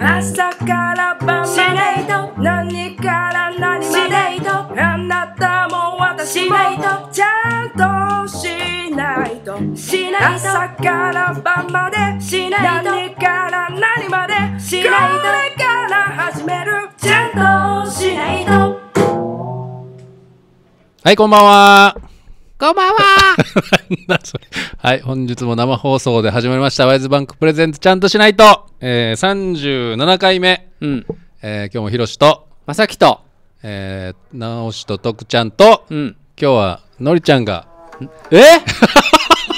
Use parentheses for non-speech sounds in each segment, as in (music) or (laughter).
朝から晩まで何から何まであなたも私もちゃんとしないと朝から晩まで何から何までこれから始めるちゃんとしないとはいこんばんはこんばんは (laughs) はい、本日も生放送で始まりました、ワイズバンクプレゼンツちゃんとしないと、えー、37回目、うんえー、今日もひろしと、まさきと、えー、なおしととくちゃんと、うん、今日はのりちゃんが、んえ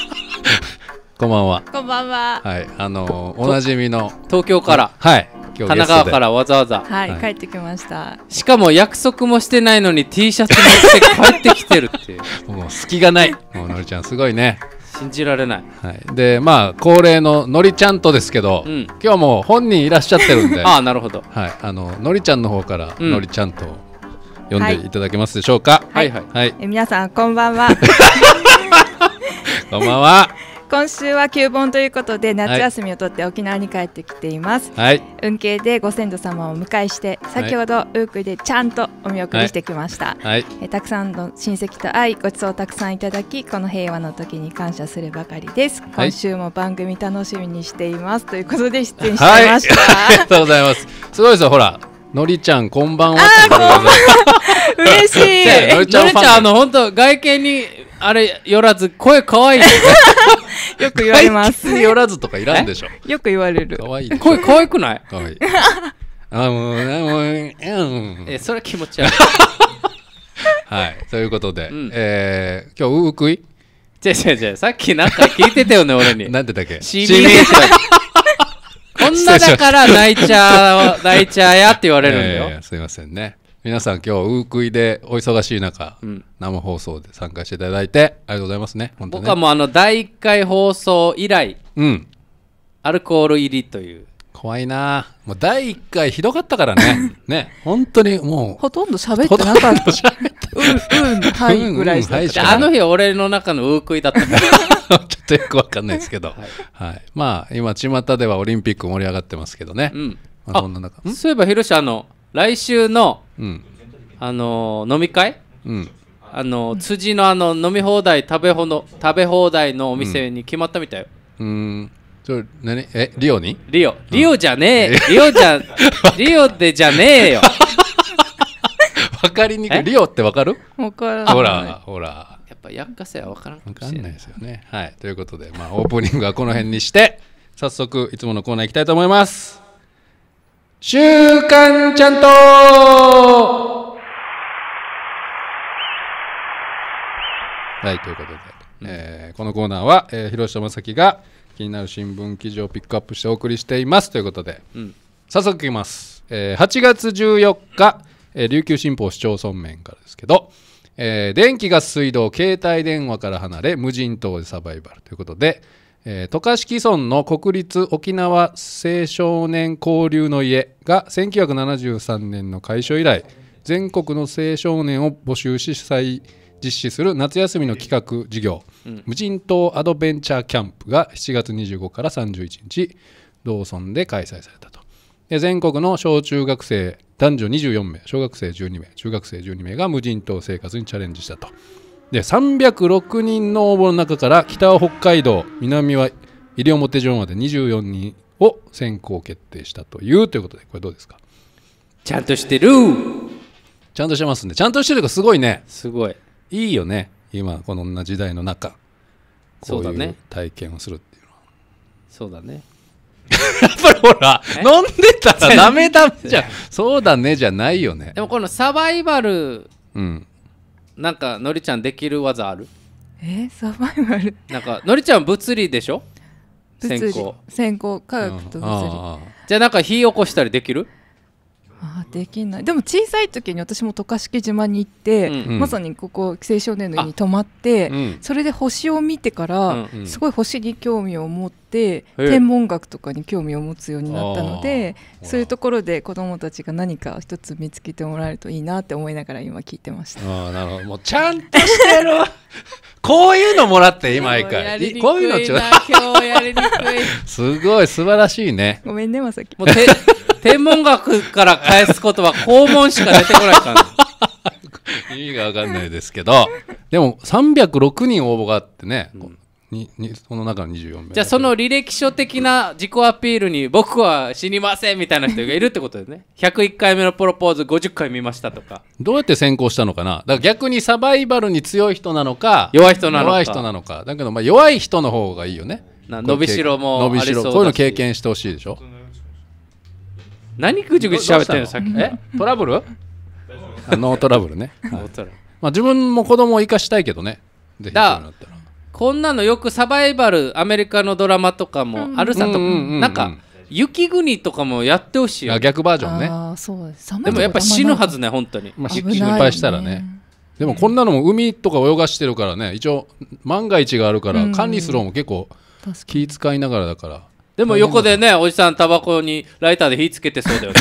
(laughs) こんばんは。こんばんは。はい、あのー、おなじみの。東京から。はい。神奈川からわざわざ、はい、はい、帰ってきましたしかも約束もしてないのに T シャツ持って帰ってきてるっていう (laughs) もう隙がない (laughs) もうのりちゃんすごいね信じられない、はい、でまあ恒例ののりちゃんとですけど、うん、今日も本人いらっしゃってるんでああなるほど、はい、あののりちゃんの方からのりちゃんと呼んでいただけますでしょうか、はい、はいはい、はい、え皆さんこんばんは (laughs) こんばんは今週は旧盆ということで夏休みを取って沖縄に帰ってきています、はい、運慶でご先祖様をお迎えして先ほどウークでちゃんとお見送りしてきました、はいはい、えたくさんの親戚と会いごちそうをたくさんいただきこの平和の時に感謝するばかりです今週も番組楽しみにしています、ということで出演していました、(laughs) ありがとうございますすごいですよほらのりちゃんこんばんはあこんんばは嬉しいのりちゃんあの本当外見にあれよらず声可愛いよく言われます。によらずとかいらんでしょ。よく言われる。可愛いい。声可愛くない可愛いい。(laughs) あ、もう、もう、うん。え、それは気持ち悪い。(laughs) はい。ということで、うん、えー、今日、ううくい違う違う違う。さっきなんか聞いてたよね、(laughs) 俺に。なんてだっけ ?CB こんなだから泣いちゃ、う泣いちゃうやって言われるんだよ。すいませんね。皆さん今日ウークイでお忙しい中、うん、生放送で参加していただいてありがとうございますねね僕はもうあの第1回放送以来、うん、アルコール入りという怖いなもう第1回ひどかったからね (laughs) ね本当にもうほとんど喋ってなかったうんうんはいぐらいしか,、あの日俺の中のウークイだったから (laughs) ちょっとよくわかんないですけど、はい、はい、まあ今巷ではオリンピック盛り上がってますけどね、うん、まあ、そんな中そういえばひろしあの来週の、うん、あの飲み会、うん、あの辻のあの飲み放題食べほの食べ放題のお店に決まったみたいよ。うんそれ何えリオにリオリオじゃねえ、リオじゃ (laughs) リオでじゃねえよわかりにくいリオってわかるわからないほらほらやっぱやっかせはわからんかもしれないですよねはいということでまあオープニングはこの辺にして早速いつものコーナー行きたいと思います週刊ちゃんとはい、ということで、えー、このコーナーは、えー、広島正樹が気になる新聞記事をピックアップしてお送りしていますということで、うん、早速いきます、えー、8月14日、えー、琉球新報市町村面からですけど、えー、電気ガス水道携帯電話から離れ無人島でサバイバルということで、えー、渡嘉敷村の国立沖縄青少年交流の家が1973年の開所以来全国の青少年を募集し主催実施する夏休みの企画事業、うん、無人島アドベンチャーキャンプが7月25から31日同村で開催されたと全国の小中学生男女24名小学生12名中学生12名が無人島生活にチャレンジしたとで306人の応募の中から北は北海道南は西表城まで24人を選考決定したというということでこれどうですかちゃんとしてるちゃんとしてますねちゃんとしてるがすごいねすごいいいよね今このな時代の中こういう体験をするっていうのはそうだね (laughs) やっぱりほら飲んでたらダメダメじゃんそうだねじゃないよねでもこのサバイバル、うんなんかのりちゃんできる技あるえサバイバルなんかのりちゃん物理でしょ先行先行科学と物理、うん、じゃあなんか火起こしたりできるあできないでも小さい時に私も渡嘉敷島に行って、うんまさにここ寄生少年の家に泊まって、うん、それで星を見てから、うんうん、すごい星に興味を持って天文学とかに興味を持つようになったのでそういうところで子どもたちが何か一つ見つけてもらえるといいなって思いながら今聞いてましたあなるほどもうちゃんとしてる (laughs) こういうのもらって今一回こういうのちょ (laughs) すごい素晴らしいねごめんねまさきもう天文学から返すことは肛門しか出てこないから意味が分かんないですけどでも306人応募があってね、うんににその中の24名じゃあその履歴書的な自己アピールに僕は死にませんみたいな人がいるってことですね101 (laughs) 回目のプロポーズ50回見ましたとかどうやって先行したのかなだから逆にサバイバルに強い人なのか弱い人なのか弱い人なのかだけどまあ弱い人の方がいいよね伸びしろも伸びしろそういうの経験してほしいでしょ何ぐちぐち喋ってんのさっきえトラブルノートラブルね、(laughs) まあ、自分も子供を生かしたいけどねぜひだこんなのよくサバイバルアメリカのドラマとかもあるさとか、なんか、雪国とかもやってほしい逆バージョンねでもやっぱ死ぬはずね本当に、まあ、心配したらねでもこんなのも海とか泳がしてるからね一応万が一があるから管理する方も結構気遣いながらだからでも横でね、おじさんタバコにライターで火つけてそうだよね。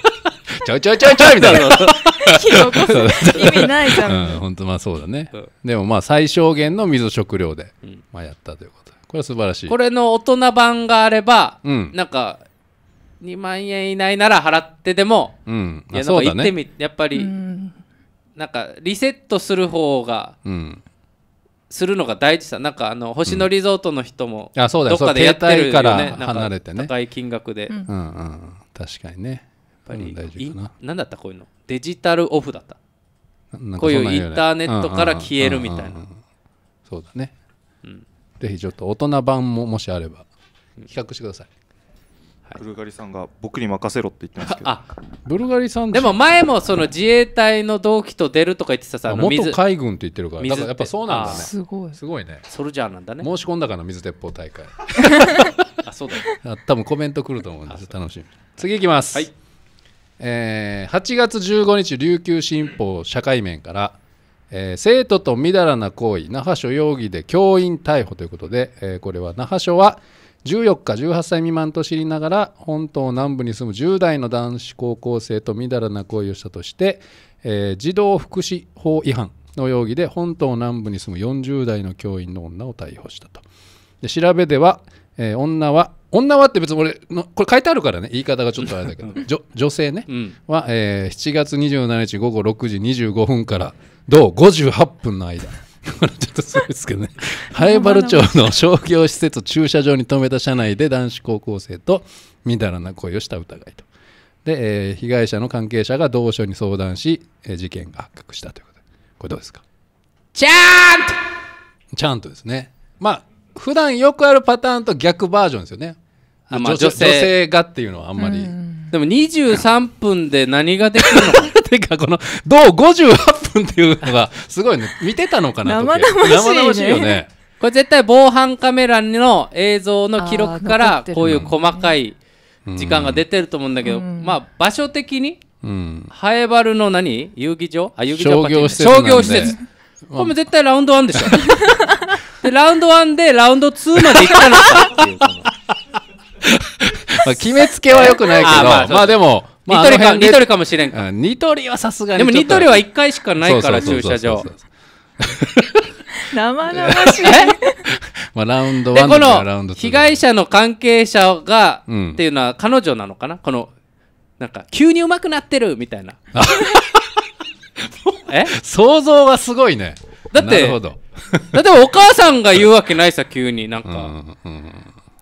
(laughs) ちょいちょいちょいちょいみたいな。火起こす意味ないじゃん。うん、本当まあそうだね。でもまあ最小限の水食料で、まあやったということこれは素晴らしい。これの大人版があれば、なんか、2万円以内なら払ってでも、うん、いや、ね、ってみ、やっぱり、なんかリセットする方が、うんするのが大事さなんかあの星野リゾートの人もどっかでやってるよ、ね、から離れてね高い金額で、うんうんうん、確かにねやっぱり、う大事かな何だったこういうのデジタルオフだったこういうインターネットから消えるみたいなそうだね、うん、ぜひちょっと大人版ももしあれば企画してください、ブルガリさんが僕に任せろって言ってますけどあブルガリさんでも前もその自衛隊の同期と出るとか言ってたさ元海軍って言ってるからだやっぱそうなんだねすごいすごいねソルジャーなんだね申し込んだから水鉄砲大会 (laughs) あそうだ、あ、多分コメント来ると思うんです楽しみ次いきます、はいえー、8月15日琉球新報社会面から「えー、生徒とみだらな行為那覇署容疑で教員逮捕ということで、えー、これは那覇署は14日18歳未満と知りながら本島南部に住む10代の男子高校生とみだらな行為をしたとして、えー、児童福祉法違反の容疑で本島南部に住む40代の教員の女を逮捕したとで調べでは、えー、女は女はって別に俺のこれ書いてあるからね言い方がちょっとあれだけど (laughs) 女性ね、うん、は、えー、7月27日午後6時25分から同58分の間笑ちょっとそうですけどね南原町の商業施設駐車場に停めた車内で男子高校生とみだらな恋をした疑いとで、えー、被害者の関係者が同署に相談し、えー、事件が発覚したということでこれどうですかちゃんとちゃんとですねまあ普段よくあるパターンと逆バージョンですよねあ、まあ、女性がっていうのはあんまり、でも23分で何ができるのてか、この、どう58分っていうのが、すごいね、見てたのかな生々しい、ね、生々しいよね。これ絶対防犯カメラの映像の記録から、こういう細かい時間が出てると思うんだけど、うん、まあ、場所的に、うん、ハエバルの何遊技場あ、遊技場商業施設。商業施設。これも絶対ラウンド1でしょ。で、ラウンド1でラウンド2まで行ったのかっていう。(laughs) まあ、決めつけはよくないけど、まあ、まあでも、まあ、ニトリか、ニトリかもしれんか。ニトリはさすがに。でもニトリは1回しかないから、駐車場。生々しい。(laughs) まあ、ラウンド1でこの被害者の関係者が、うん、っていうのは彼女なのかなこの、なんか、急にうまくなってるみたいな。え想像がすごいね。だって、だってお母さんが言うわけないさ、急になんか。うんうん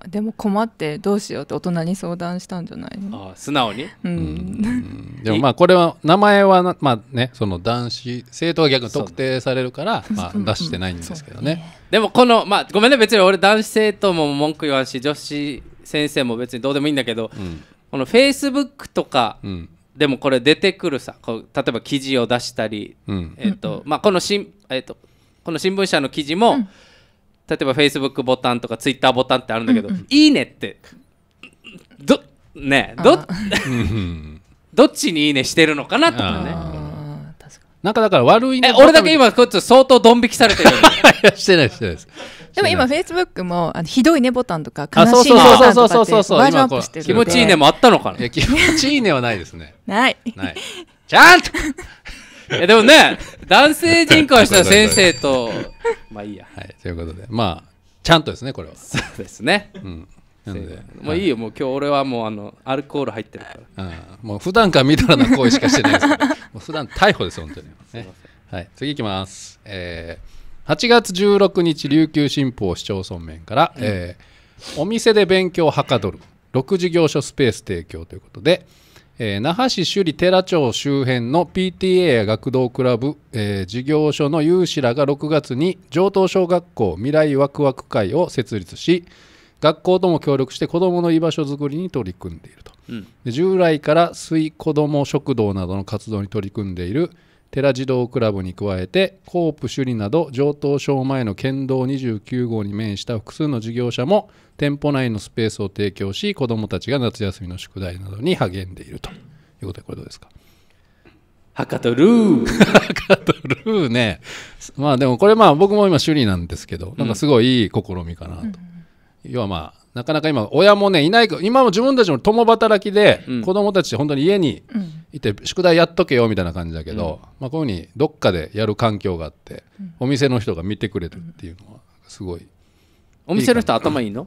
でも困ってどうしようって大人に相談したんじゃないああ素直に、うん、でもまあこれは名前はまあねその男子生徒は逆に特定されるから、まあ、出してないんですけどね、でもこのまあごめんね別に俺男子生徒も文句言わんし女子先生も別にどうでもいいんだけど、うん、このフェイスブックとか、うんでもこれ出てくるさこう例えば記事を出したり、うん、えとまあ、このえとこの新聞社の記事も、うん例えば Facebook ボタンとか Twitter ボタンってあるんだけど「うんうん、いいね」ってどねどどっちに「いいね」してるのかなとかね。なんかだから悪いえ俺だけ今こっち相当ドン引きされてる (laughs) してないしてないですでも今フェイスブックもあのひどいねボタンとか悲しいねボタンとかってバージョンアップしてる気持ちいいねもあったのかな気持ちいいねはないですねないないちゃんとやでもね男性人口したら先生とまあいいやはいということでまあちゃんとですねこれはそうですねうんなのでもういいよ、もう今日俺はもうあのアルコール入ってるから、うん、もう普段からみどらな行為しかしてないですけど (laughs) もう普段逮捕です本当に、ね、はい、次いきます、え8月16日琉球新報市町村面から、えお店で勉強はかどる6事業所スペース提供ということで、えー、那覇市首里寺町周辺の PTA や学童クラブ、えー、事業所の有志らが6月に上東小学校未来ワクワク会を設立し学校とも協力して子どもの居場所づくりに取り組んでいると、うん、従来から水子ども食堂などの活動に取り組んでいる寺児童クラブに加えてコープ首里など上等省前の県道29号に面した複数の事業者も店舗内のスペースを提供し子どもたちが夏休みの宿題などに励んでいるということでこれどうですかはかとるー。博多ルーね。まあでもこれまあ僕も今首里なんですけど、なんかすごいいい試みかなと。うん、要はまあなかなか今親もねいない今も自分たちも共働きで、うん、子供たち本当に家にいて、宿題やっとけよみたいな感じだけど、うん、まあ、こういうふうにどっかでやる環境があって、うん、お店の人が見てくれるっていうのはすごいいいお店の人頭いいの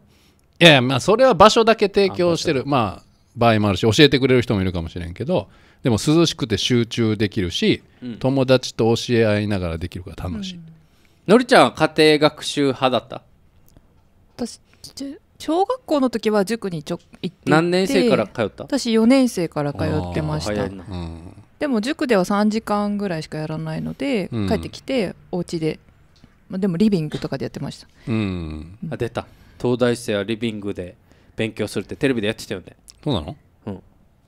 いやいやまあそれは場所だけ提供してるまあ場合もあるし教えてくれる人もいるかもしれんけどでも涼しくて集中できるし、友達と教え合いながらできるから楽しい、のりちゃんは家庭学習派だった私小学校の時は塾にちょ行って何年生から通った私4年生から通ってました、でも塾では3時間ぐらいしかやらないので、うん、帰ってきてお家で、まあ、でもリビングとかでやってました、うん、あ出た東大生はリビングで勉強するってテレビでやってたよねそうなの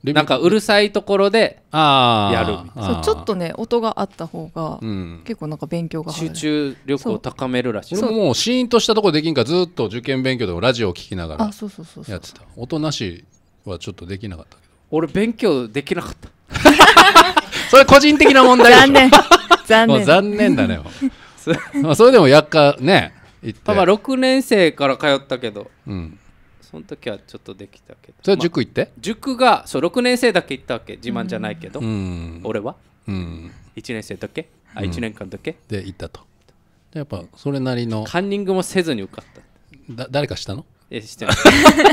なんかうるさいところでやるちょっとね音があった方が、うん、結構なんか勉強が集中力を高めるらしい俺ももうシーンとしたところできんかずっと受験勉強でもラジオを聞きながらやってた音なしはちょっとできなかったけど俺勉強できなかった (laughs) それ個人的な問題残念残念残念だね (laughs) まあそれでもやっかね行っまあ6年生から通ったけど、うん、その時はちょっとできたけどそれは塾行って、まあ、塾がそう6年生だけ行ったわけ自慢じゃないけど、うん、俺は、うん、1年生だけあ1年間だけ、で行ったとでやっぱそれなりのカンニングもせずに受かっただ誰かしたのえしてない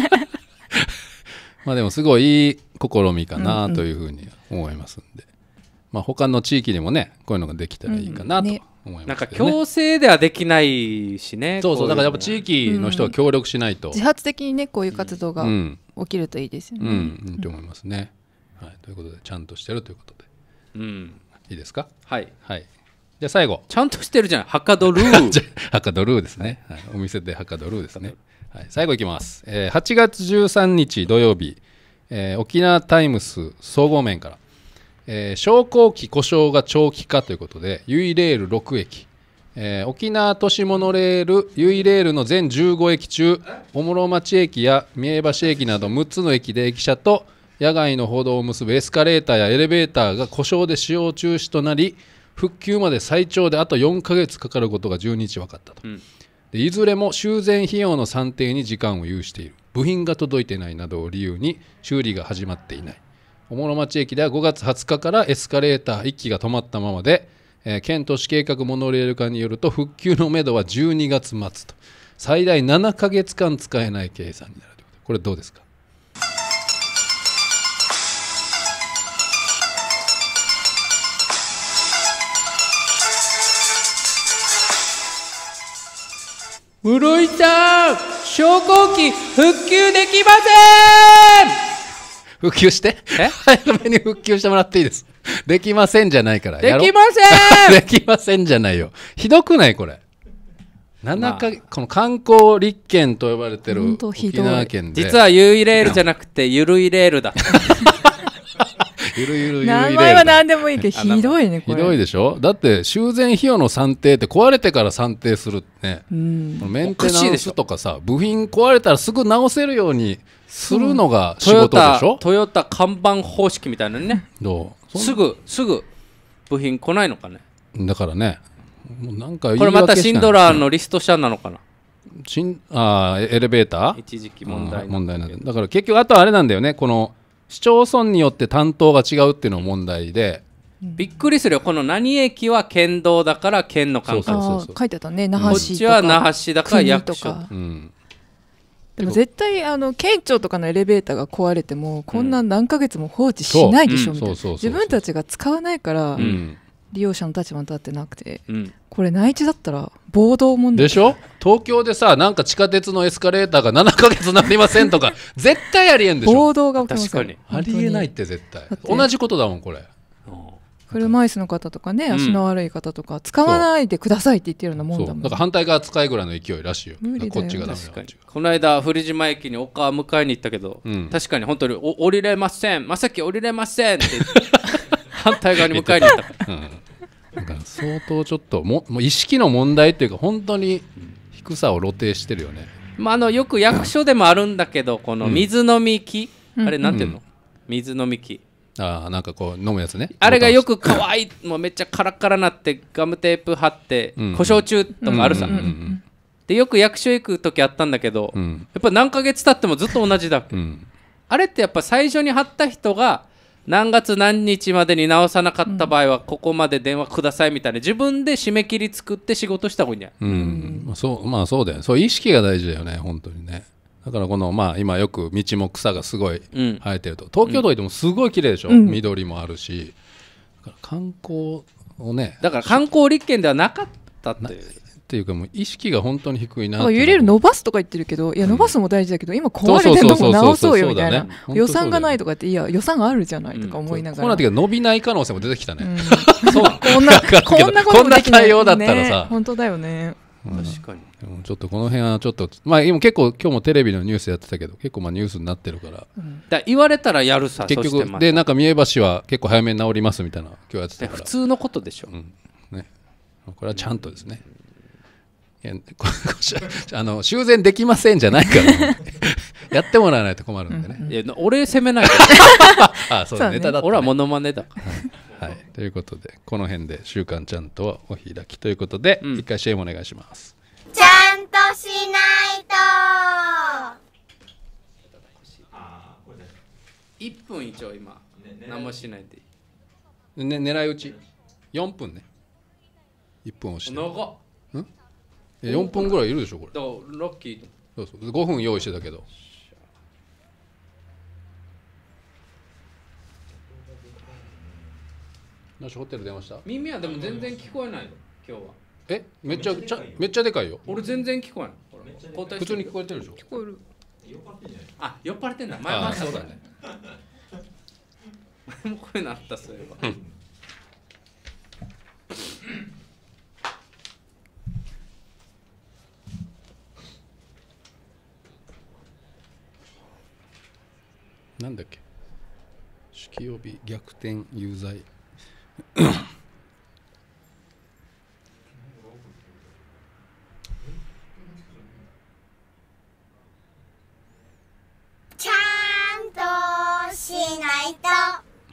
(laughs) (laughs) まあでもすごいいい試みかなというふうに思いますんで、うんうん、まあ他の地域でもねこういうのができたらいいかなと、うんね思います、ね、なんか強制ではできないしねそうそうだからやっぱ地域の人が協力しないと、うん、自発的にねこういう活動が起きるといいですよね、うん、うん、うん、と思いますね、はい、ということでちゃんとしてるということで、うん、いいですかはい、はい、じゃあ最後ちゃんとしてるじゃんはかどるーはかどるーですね、はい、お店ではかどるーですね、はい、最後いきます、えー、8月13日土曜日、えー、沖縄タイムス総合面からえー、昇降機故障が長期化ということで、ゆいレール6駅、えー、沖縄都市モノレール、ゆいレールの全15駅中、小室町駅や三重橋駅など6つの駅で駅舎と野外の歩道を結ぶエスカレーターやエレベーターが故障で使用中止となり、復旧まで最長であと4か月かかることが12日分かったと、うん、でいずれも修繕費用の算定に時間を有している部品が届いていないなどを理由に修理が始まっていない小諸町駅では5月20日からエスカレーター1機が止まったままで、えー、県都市計画モノレール化によると復旧のめどは12月末と最大7か月間使えない計算になるということこれどうですかういちさん昇降機復旧できません復旧して。え早めに復旧してもらっていいです。できませんじゃないから。できません (laughs) できませんじゃないよ。ひどくないこれ。7か、まあ、この観光立県と呼ばれてる沖縄県で実はゆいレールじゃなくてゆるいレールだ (laughs) ゆるゆるゆる名前は何でもいいけどひどいねこれひどいでしょだって修繕費用の算定って壊れてから算定するね、うん、メンテナンスとかさ部品壊れたらすぐ直せるようにするのが仕事でしょ、うん、トヨタ看板方式みたいなねどうすぐすぐ部品来ないのかねだからねなんかこれまたシンドラーのリスト車なのかなしんあエレベーター一時期問題問題なんだから結局あとはあれなんだよねこの市町村によって担当が違うっていうのが問題で、うん、びっくりするよこの何駅は県道だから県の管轄書いてたね那覇市こっちは那覇市だから役所、うん、でも絶対あの県庁とかのエレベーターが壊れてもこんな何ヶ月も放置しないでしょみたいな自分たちが使わないから、利用者の立場に立ってなくて、うん、これ内地だったら暴動問題でしょ東京でさなんか地下鉄のエスカレーターが7か月なりませんとか (laughs) 絶対ありえんでしょ暴動が起きます確かにありえないって絶対同じことだもんこれ。うん車椅子の方とかね、足の悪い方とか使わないでくださいって言ってるようなもんだもんだから反対側使いぐらいの勢いらしいよ無理こっちがダメこの間古島駅にお母迎えに行ったけど、確かに本当にお降りれませんまさき降りれませんって (laughs) 反対側に迎えに行った、うん、相当ちょっとももう意識の問題っていうか本当に低さを露呈してるよねまあ、あのよく役所でもあるんだけどこの水飲み器。あれなんていうの、水飲み器。ああなんかこう飲むやつねあれがよく可愛い (laughs) もうめっちゃカラカラなってガムテープ貼って故障中とかあるさ、うんうんうんうん、でよく役所行く時あったんだけど、うん、やっぱ何ヶ月経ってもずっと同じだっけ、うん、あれってやっぱ最初に貼った人が何月何日までに直さなかった場合はここまで電話くださいみたいな自分で締め切り作って仕事した方がいいんじゃない、うん、うん、そうまあそうだよそう意識が大事だよね本当にねだからこのまあ今よく道も草がすごい生えてると、うん、東京とかでもすごい綺麗でしょ、うん、緑もあるし観光をねだから観光立県ではなかったっていう。っていうかもう意識が本当に低いな揺れる伸ばすとか言ってるけどいや伸ばすも大事だけど、うん、今壊れてるのも直そうよみたいな、予算がないとかっていや予算あるじゃないとか思いながら、うん、こうなって伸びない可能性も出てきたね、うん、こんなこんなこんな対応だったらさ、ね、本当だよね確かにちょっとこの辺はちょっとまあ今結構今日もテレビのニュースやってたけど結構まあニュースになってるから、うん、だ言われたらやるさ結局でなんか三重橋は結構早めに治りますみたいな今日やってたから普通のことでしょ、うんね、これはちゃんとですね、(laughs) あの修繕できませんじゃないから、(laughs) やってもらわないと困るんでね、うんうん、いや俺責めないから (laughs) あそうだ、ね、ネタだ、ね、俺はモノマネだから、はい、はい、ということでこの辺で「週刊ちゃんと」はお開きということで、うん、一回 CM お願いしますちゃんとしないと1分一応今、何もしないでね、狙い撃ち4分ね1分押して長っえ4分ぐらいいるでしょこれだからラッキーとそうそう5分用意してたけどもしホテル電話した耳はでも全然聞こえないよ今日はえめっちゃめっちゃでかいよ俺全然聞こえん。い普通に聞こえてるでしょ聞こえるあ酔っ払ってんだ前もそうだね前もこなったそういえば、なんだっけ酒気帯び逆転有罪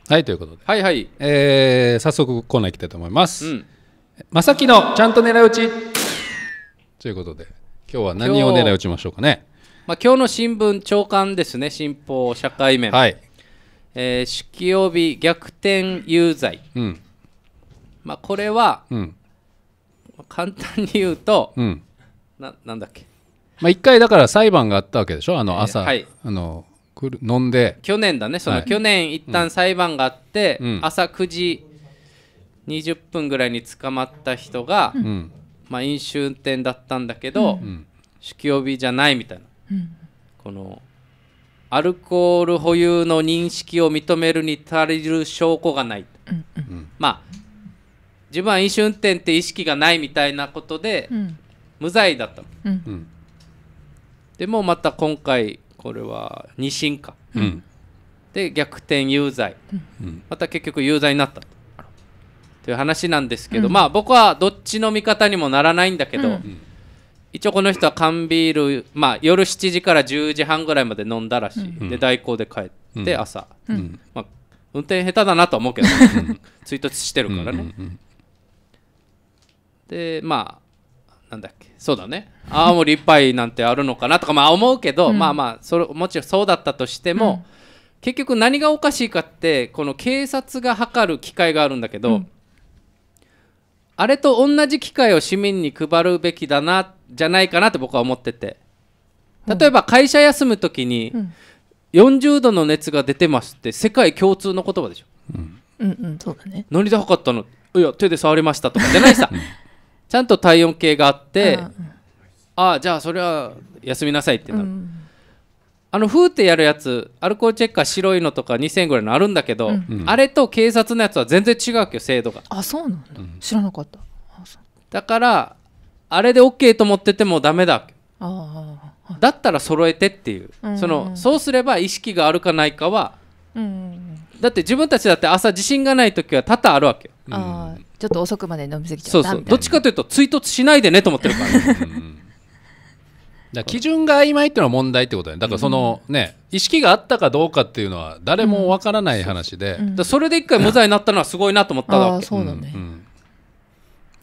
はいということではいはい、えー、早速コーナーいきたいと思います、まさきのちゃんと狙い撃ちということで今日は何を狙い撃ちましょうかねまあ、今日の新聞朝刊ですね新報社会面、はいえー、気帯び逆転有罪、うんまあ、これは、うん、簡単に言うと、うん、ななんだっけまあ、一回だから裁判があったわけでしょあの朝、えーはい、あのる飲んで去年だねその、はい、去年一旦裁判があって、うん、朝9時20分ぐらいに捕まった人が、うん、まあ、飲酒運転だったんだけど、酒気帯びじゃないみたいな、このアルコール保有の認識を認めるに足りる証拠がない、まあ自分は飲酒運転って意識がないみたいなことで、無罪だった、でもまた今回これは2審か、うん、で逆転有罪、うん、また結局有罪になったという話なんですけど、まあ僕はどっちの味方にもならないんだけど、一応この人は缶ビール、まあ、夜7時から10時半ぐらいまで飲んだらしい、で代行で帰って朝、まあ、運転下手だなとは思うけど、追突してるからね、でまあなんだっけそうだね青森いっぱいなんてあるのかなとかまあ思うけど、うんまあまあそれもちろんそうだったとしても、結局何がおかしいかってこの警察が測る機会があるんだけど、うんあれと同じ機会を市民に配るべきだなじゃないかなって僕は思ってて例えば会社休む時に40度の熱が出てますって世界共通の言葉でしょ、うん、うんうんそうだね何で測ったのいや手で触りましたとかじゃないさちゃんと体温計があってああじゃあそれは休みなさいってなる、うん、あのフーってやるやつアルコールチェッカー白いのとか2000ぐらいのあるんだけど、うん、あれと警察のやつは全然違うわけよ制度があそうなんだ、知らなかっただからあれで OK と思っててもダメだあだったら揃えてっていう、うんうん、そのそうすれば意識があるかないかは、うんうん、だって自分たちだって朝自信がない時は多々あるわけよ、うん、ちょっと遅くまで飲みすぎちゃったそうそうどっちかというと追突しないでねと思ってるから、ね (laughs) う基準が曖昧っていうのは問題ってことだよ、ね、だからそのね、うん、意識があったかどうかっていうのは誰もわからない話で、うん、それで一回無罪になったのはすごいなと思ったわけ、そうだね、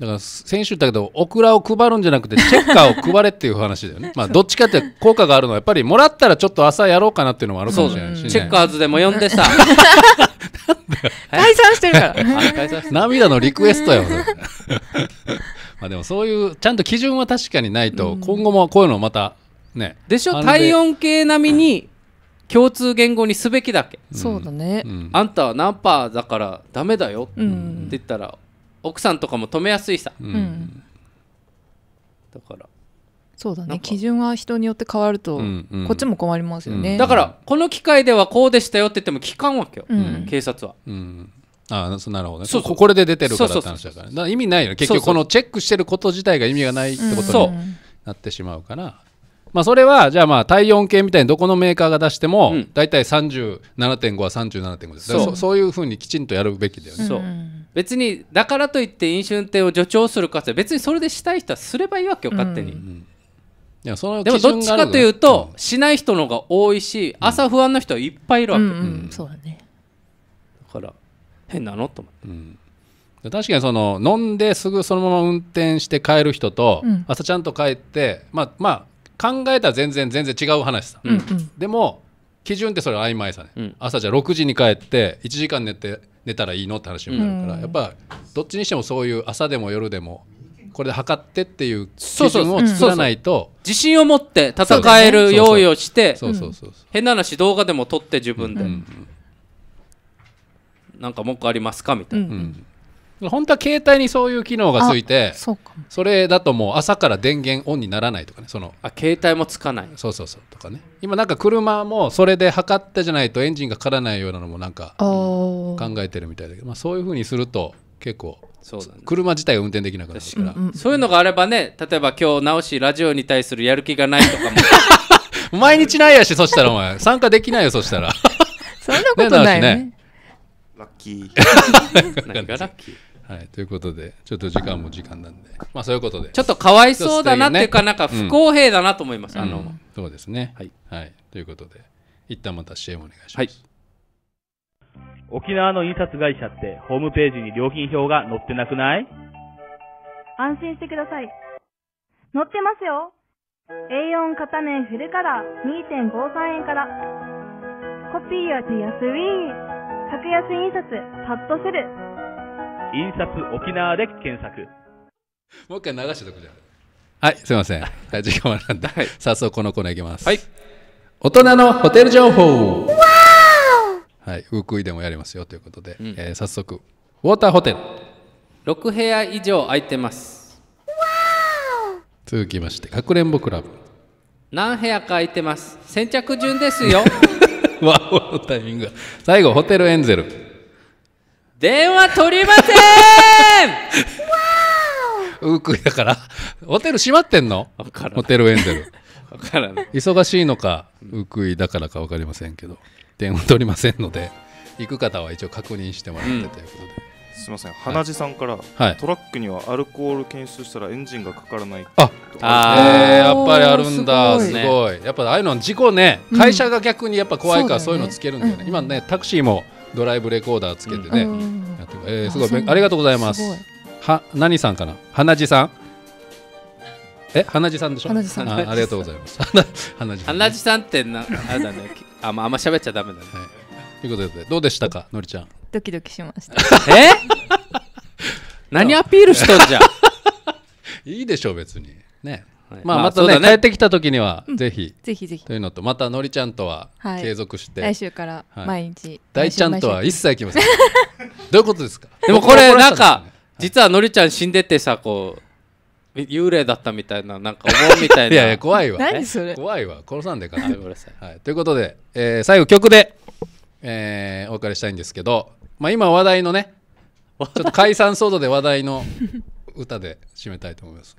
だから先週だけどオクラを配るんじゃなくてチェッカーを配れっていう話だよね (laughs) まあどっちかって効果があるのはやっぱりもらったらちょっと朝やろうかなっていうのもあるかもしれないし、ね、チェッカーズでも呼んでさ (laughs) 解散してるから涙のリクエストや (laughs) まあでもそういうちゃんと基準は確かにないと今後もこういうのまたねでしょ体温計並みに共通言語にすべきだっけ、そうだね、あんたは何パーだからダメだよって言ったら、うん奥さんとかも止めやすいさ、うん、だからそうだね基準は人によって変わると、うんうん、こっちも困りますよね、だからこの機会ではこうでしたよって言っても聞かんわけよ、警察は、ああそうなるほどねそうこれで出てるからって話だから,、だから意味ないよね結局このチェックしてること自体が意味がないってことになってしまうから、まあ、それはじゃあまあ体温計みたいにどこのメーカーが出しても大体37.5は37.5ですそうそういうふうにきちんとやるべきだよね。そう別にだからといって飲酒運転を助長するかって別にそれでしたい人はすればいいわけよ勝手に、うんいやそのでもどっちかというと、うん、しない人の方が多いし、朝不安な人はいっぱいいるわけ、うんうんそうだねだから変なのと思って、うん確かにその飲んですぐそのまま運転して帰る人と、朝ちゃんと帰ってまあまあ考えたら全然全然違う話さ、うんうん、でも基準ってそれ曖昧さね、うん、朝じゃ6時に帰って1時間寝て寝たらいいのって話になるから、うん、やっぱどっちにしてもそういう朝でも夜でもこれで測ってっていう基準を作らないと自信を持って戦える用意をして変な話動画でも撮って自分で、うん、なんか文句ありますかみたいな。本当は携帯にそういう機能がついてそれだともう朝から電源オンにならないとかねそのあ携帯もつかないそうそうそうとかね今なんか車もそれで測ってじゃないとエンジンがからないようなのもなんか考えてるみたいだけど、まあ、そういうふうにすると結構そうだ、ね、車自体運転できなくなるから、そういうのがあればね例えば今日直しラジオに対するやる気がないとかも (laughs) 毎日ないやしそしたらお前参加できないよそしたら (laughs) そんなことないよねねラッキー (laughs) ラッキーはい、ということで、ちょっと時間も時間なんで、まあそういうことで。ちょっとかわいそうだなっていうか、なんか不公平だなと思います。あの、そうですね。はい。はい。ということで、一旦また CM お願いします。沖縄の印刷会社ってホームページに料金表が載ってなくない安心してください。載ってますよ。A4 片面フルカラー2.53円から。コピーは手安い。格安印刷、パッとする。印刷沖縄で検索もう一回流しておくじゃんはいすいませんはい時間はなんだ、はい、早速このコーナーいきますはい大人のホテル情報はい福井でもやりますよということで、うん、えー、早速ウォーターホテル6部屋以上空いてます続きましてかくれんぼクラブ何部屋か空いてます先着順ですよワオのタイミング最後ホテルエンゼル電話取りません (laughs) ウークイだからホテル閉まってんのホテルエンゼル忙しいのかウークイだからか分かりませんけど電話取りませんので行く方は一応確認してもらってということで、うんすみません、花地さんから、はい、トラックにはアルコール検出したらエンジンがかからないああ、えー、やっぱりあるんだ、すごい、やっぱああいうの事故ね、会社が逆にやっぱ怖いから、そういうのつけるんだよね、うん、今ね、タクシーもドライブレコーダーつけてね、やえー、すごいありがとうございますは何さんかな花地さんえ花地さんでしょ花地さんあありがとうございます (laughs) 花地さん、花地さんってなあれだね (laughs) あ,、まあんま喋っちゃだめだね、ということでどうでしたかのりちゃんドキドキしましたえ何アピールしとんじゃん (laughs) いいでしょう別にねまあ、またね,、帰ってきた時にはぜひ、ぜひぜひというのとまたのりちゃんとは継続して、来週から毎日、大ちゃんとは一切来ません (laughs) どういうことですかでもこれなんか、実はのりちゃん死んでてさこう幽霊だったみたいななんか思うみたいないやいや怖いわ何それ怖いわ殺さんでかってはい、ということで、えー、最後曲で、えー、お別れしたいんですけど、まあ、今話題のね (laughs) ちょっと解散騒動で話題の歌で締めたいと思います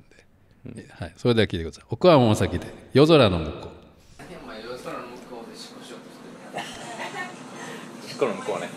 はい、それでは聞いてください奥はも先で夜空の向こう夜空の向こうでしこしょしこの向こうね